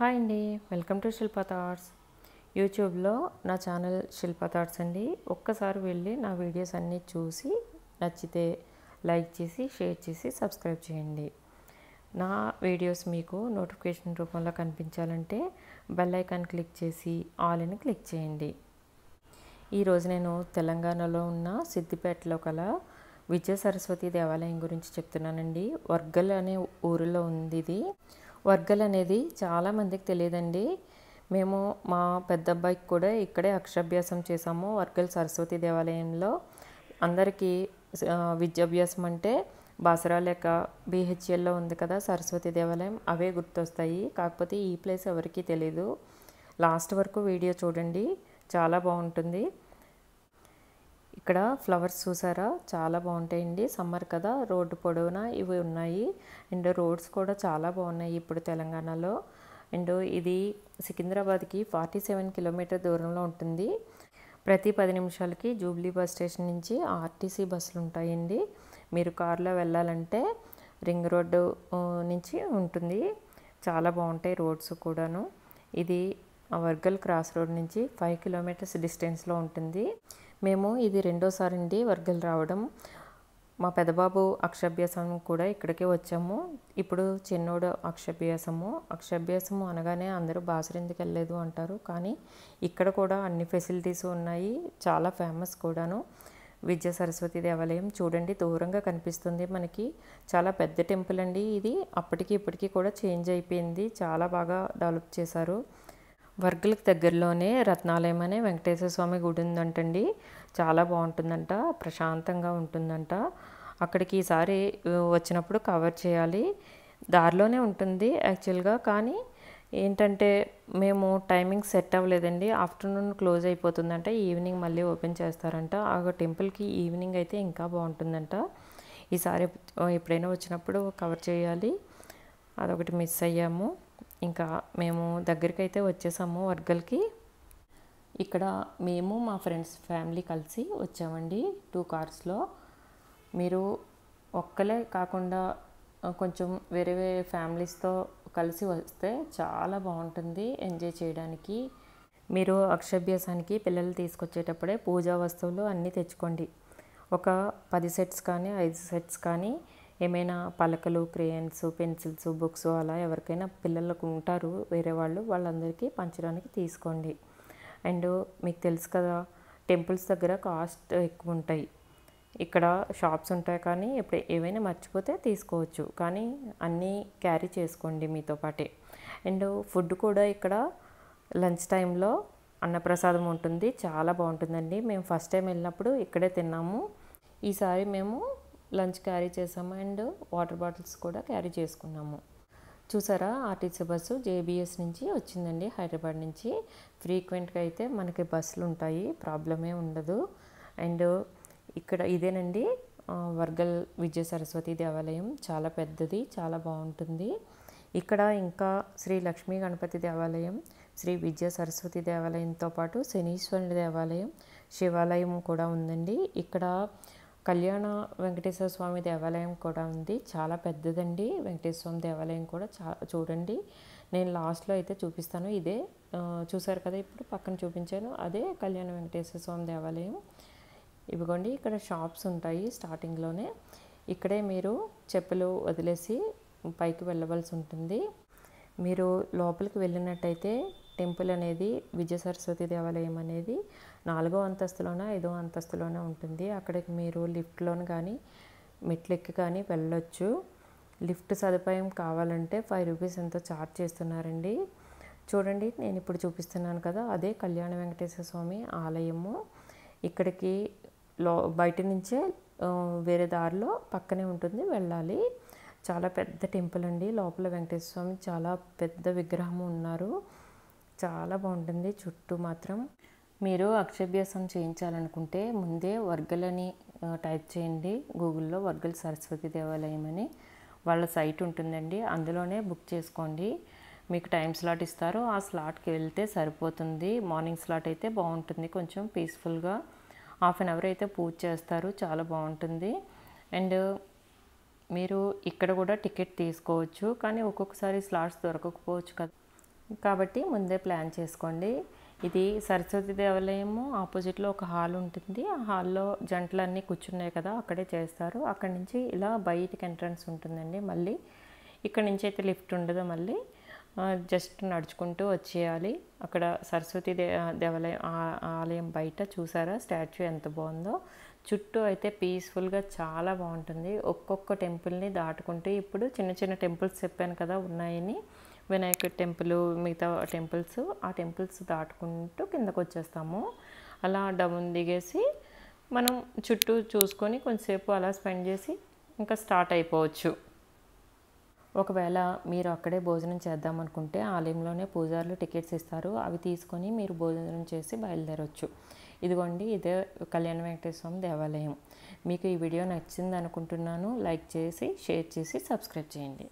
hi అండి welcome to Shilpa thoughts యూట్యూబ్లో నా ఛానల్ శిల్ప థాట్స్ అండి ఒక్కసారి వెళ్ళి నా వీడియోస్ అన్నీ చూసి నచ్చితే లైక్ చేసి షేర్ చేసి సబ్స్క్రైబ్ చేయండి నా వీడియోస్ మీకు నోటిఫికేషన్ రూపంలో కనిపించాలంటే బెల్ ఐకాన్ క్లిక్ చేసి ఆల్ అని క్లిక్ చేయండి ఈరోజు నేను తెలంగాణలో ఉన్న సిద్దిపేటలో కల విజయ సరస్వతి దేవాలయం గురించి చెప్తున్నానండి వర్గల్ అనే ఊరిలో ఉంది ఇది వర్గల్ అనేది చాలామందికి తెలియదండి మేము మా పెద్ద అబ్బాయికి కూడా ఇక్కడే అక్షరాభ్యాసం చేసాము వర్గల్ సరస్వతి దేవాలయంలో అందరికీ విద్యాభ్యాసం అంటే బాసరా లేక బీహెచ్ఎల్లో ఉంది కదా సరస్వతి దేవాలయం అవే గుర్తొస్తాయి కాకపోతే ఈ ప్లేస్ ఎవరికీ తెలీదు లాస్ట్ వరకు వీడియో చూడండి చాలా బాగుంటుంది ఇక్కడ ఫ్లవర్స్ చూసారా చాలా బాగుంటాయండి సమ్మర్ కదా రోడ్డు పొడవునా ఇవి ఉన్నాయి అండ్ రోడ్స్ కూడా చాలా బాగున్నాయి ఇప్పుడు తెలంగాణలో అండ్ ఇది సికింద్రాబాద్కి ఫార్టీ సెవెన్ కిలోమీటర్ దూరంలో ఉంటుంది ప్రతి పది నిమిషాలకి జూబ్లీ బస్ స్టేషన్ నుంచి ఆర్టీసీ బస్సులు ఉంటాయండి మీరు కారులో వెళ్ళాలంటే రింగ్ రోడ్డు నుంచి ఉంటుంది చాలా బాగుంటాయి రోడ్స్ కూడాను ఇది వర్గల్ క్రాస్ రోడ్ నుంచి ఫైవ్ కిలోమీటర్స్ డిస్టెన్స్లో ఉంటుంది మేము ఇది రెండోసారి అండి వర్గలు రావడం మా పెదబాబు అక్షభ్యాసం కూడా ఇక్కడికే వచ్చాము ఇప్పుడు చిన్నోడు అక్షభ్యాసము అక్షభ్యాసము అనగానే అందరూ బాసరిందుకు వెళ్ళలేదు అంటారు కానీ ఇక్కడ కూడా అన్ని ఫెసిలిటీస్ ఉన్నాయి చాలా ఫేమస్ కూడాను విద్యా సరస్వతి దేవాలయం చూడండి దూరంగా కనిపిస్తుంది మనకి చాలా పెద్ద టెంపుల్ అండి ఇది అప్పటికి ఇప్పటికీ కూడా చేంజ్ అయిపోయింది చాలా బాగా డెవలప్ చేశారు వర్గులకు దగ్గరలోనే రత్నాలయం అనే వెంకటేశ్వర స్వామి గుడి ఉందంటండి చాలా బాగుంటుందంట ప్రశాంతంగా ఉంటుందంట అక్కడికి ఈసారి వచ్చినప్పుడు కవర్ చేయాలి దారిలోనే ఉంటుంది యాక్చువల్గా కానీ ఏంటంటే మేము టైమింగ్ సెట్ అవ్వలేదండి ఆఫ్టర్నూన్ క్లోజ్ అయిపోతుందంట ఈవినింగ్ మళ్ళీ ఓపెన్ చేస్తారంట ఆ టెంపుల్కి ఈవినింగ్ అయితే ఇంకా బాగుంటుందంట ఈసారి ఎప్పుడైనా వచ్చినప్పుడు కవర్ చేయాలి అదొకటి మిస్ అయ్యాము ఇంకా మేము దగ్గరికి అయితే వచ్చేసాము వర్గల్కి ఇక్కడ మేము మా ఫ్రెండ్స్ ఫ్యామిలీ కలిసి వచ్చామండి టూ కార్స్లో మీరు ఒక్కలే కాకుండా కొంచెం వేరే వేరే ఫ్యామిలీస్తో కలిసి వస్తే చాలా బాగుంటుంది ఎంజాయ్ చేయడానికి మీరు అక్షభ్యాసానికి పిల్లలు తీసుకొచ్చేటప్పుడే పూజా వస్తువులు అన్నీ తెచ్చుకోండి ఒక పది సెట్స్ కానీ ఐదు సెట్స్ కానీ ఏమైనా పలకలు క్రేయన్స్ పెన్సిల్స్ బుక్స్ అలా ఎవరికైనా పిల్లలకు ఉంటారు వేరే వాళ్ళు వాళ్ళందరికీ పంచడానికి తీసుకోండి అండ్ మీకు తెలుసు కదా టెంపుల్స్ దగ్గర కాస్ట్ ఎక్కువ ఉంటాయి ఇక్కడ షాప్స్ ఉంటాయి కానీ ఇప్పుడు ఏవైనా మర్చిపోతే తీసుకోవచ్చు కానీ అన్నీ క్యారీ చేసుకోండి మీతో పాటే అండ్ ఫుడ్ కూడా ఇక్కడ లంచ్ టైంలో అన్నప్రసాదం ఉంటుంది చాలా బాగుంటుందండి మేము ఫస్ట్ టైం వెళ్ళినప్పుడు ఇక్కడే తిన్నాము ఈసారి మేము లంచ్ క్యారీ చేసాము అండ్ వాటర్ బాటిల్స్ కూడా క్యారీ చేసుకున్నాము చూసారా ఆర్టీసీ బస్సు జేబీఎస్ నుంచి వచ్చిందండి హైదరాబాద్ నుంచి ఫ్రీక్వెంట్గా అయితే మనకి బస్సులు ఉంటాయి ప్రాబ్లమే ఉండదు అండ్ ఇక్కడ ఇదేనండి వర్గల్ విజయ సరస్వతి దేవాలయం చాలా పెద్దది చాలా బాగుంటుంది ఇక్కడ ఇంకా శ్రీ లక్ష్మీ గణపతి దేవాలయం శ్రీ విద్యా సరస్వతి దేవాలయంతో పాటు శనీశ్వరుని దేవాలయం శివాలయం కూడా ఉందండి ఇక్కడ కళ్యాణ వెంకటేశ్వర స్వామి దేవాలయం కూడా ఉంది చాలా పెద్దదండి వెంకటేశ్వర స్వామి దేవాలయం కూడా చా చూడండి నేను లాస్ట్లో అయితే చూపిస్తాను ఇదే చూసారు కదా ఇప్పుడు పక్కన చూపించాను అదే కళ్యాణ వెంకటేశ్వర స్వామి దేవాలయం ఇవ్వండి ఇక్కడ షాప్స్ ఉంటాయి స్టార్టింగ్లోనే ఇక్కడే మీరు చెప్పులు వదిలేసి పైకి వెళ్ళవలసి ఉంటుంది మీరు లోపలికి వెళ్ళినట్టయితే టెంపుల్ అనేది విజయ సరస్వతి దేవాలయం అనేది నాలుగో అంతస్తులోనో ఐదో అంతస్తులోనే ఉంటుంది అక్కడికి మీరు లిఫ్ట్లోని కానీ మెట్లెక్కి కానీ వెళ్ళొచ్చు లిఫ్ట్ సదుపాయం కావాలంటే ఫైవ్ రూపీస్ ఎంతో ఛార్జ్ చేస్తున్నారండి చూడండి నేను ఇప్పుడు చూపిస్తున్నాను కదా అదే కళ్యాణ వెంకటేశ్వర స్వామి ఆలయము ఇక్కడికి లో బయట నుంచే వేరే దారిలో పక్కనే ఉంటుంది వెళ్ళాలి చాలా పెద్ద టెంపుల్ అండి లోపల వెంకటేశ్వర స్వామి చాలా పెద్ద విగ్రహం ఉన్నారు చాలా బాగుంటుంది చుట్టూ మాత్రం మీరు అక్షభ్యాసం చేయించాలనుకుంటే ముందే వర్గలని టైప్ చేయండి గూగుల్లో వర్గల్ సరస్వతి దేవాలయం అని వాళ్ళ సైట్ ఉంటుందండి అందులోనే బుక్ చేసుకోండి మీకు టైం స్లాట్ ఇస్తారు ఆ స్లాట్కి వెళ్తే సరిపోతుంది మార్నింగ్ స్లాట్ అయితే బాగుంటుంది కొంచెం పీస్ఫుల్గా హాఫ్ అన్ అవర్ అయితే పూజ చేస్తారు చాలా బాగుంటుంది అండ్ మీరు ఇక్కడ కూడా టికెట్ తీసుకోవచ్చు కానీ ఒక్కొక్కసారి స్లాట్స్ దొరకకపోవచ్చు కదా కాబట్టి ముందే ప్లాన్ చేసుకోండి ఇది సరస్వతి దేవాలయము ఆపోజిట్లో ఒక హాల్ ఉంటుంది ఆ హాల్లో జంటలన్నీ కూర్చున్నాయి కదా అక్కడే చేస్తారు అక్కడి నుంచి ఇలా బయటికి ఎంట్రన్స్ ఉంటుందండి మళ్ళీ ఇక్కడ నుంచి అయితే లిఫ్ట్ ఉండదు మళ్ళీ జస్ట్ నడుచుకుంటూ వచ్చేయాలి అక్కడ సరస్వతి దే దేవాలయం ఆలయం బయట చూసారా స్టాచ్యూ ఎంత బాగుందో చుట్టూ అయితే పీస్ఫుల్గా చాలా బాగుంటుంది ఒక్కొక్క టెంపుల్ని దాటుకుంటూ ఇప్పుడు చిన్న చిన్న టెంపుల్స్ చెప్పాను కదా ఉన్నాయని వినాయక టెంపుల్ మిగతా టెంపుల్స్ ఆ టెంపుల్స్ దాటుకుంటూ కిందకు వచ్చేస్తాము అలా డౌన్ దిగేసి మనం చుట్టూ చూసుకొని కొంచెంసేపు అలా స్పెండ్ చేసి ఇంకా స్టార్ట్ అయిపోవచ్చు ఒకవేళ మీరు అక్కడే భోజనం చేద్దామనుకుంటే ఆలయంలోనే పూజారులు టికెట్స్ ఇస్తారు అవి తీసుకొని మీరు భోజనం చేసి బయలుదేరొచ్చు ఇదిగోండి ఇదే కళ్యాణ వెంకటేశ్వర స్వామి దేవాలయం మీకు ఈ వీడియో నచ్చింది అనుకుంటున్నాను లైక్ చేసి షేర్ చేసి సబ్స్క్రైబ్ చేయండి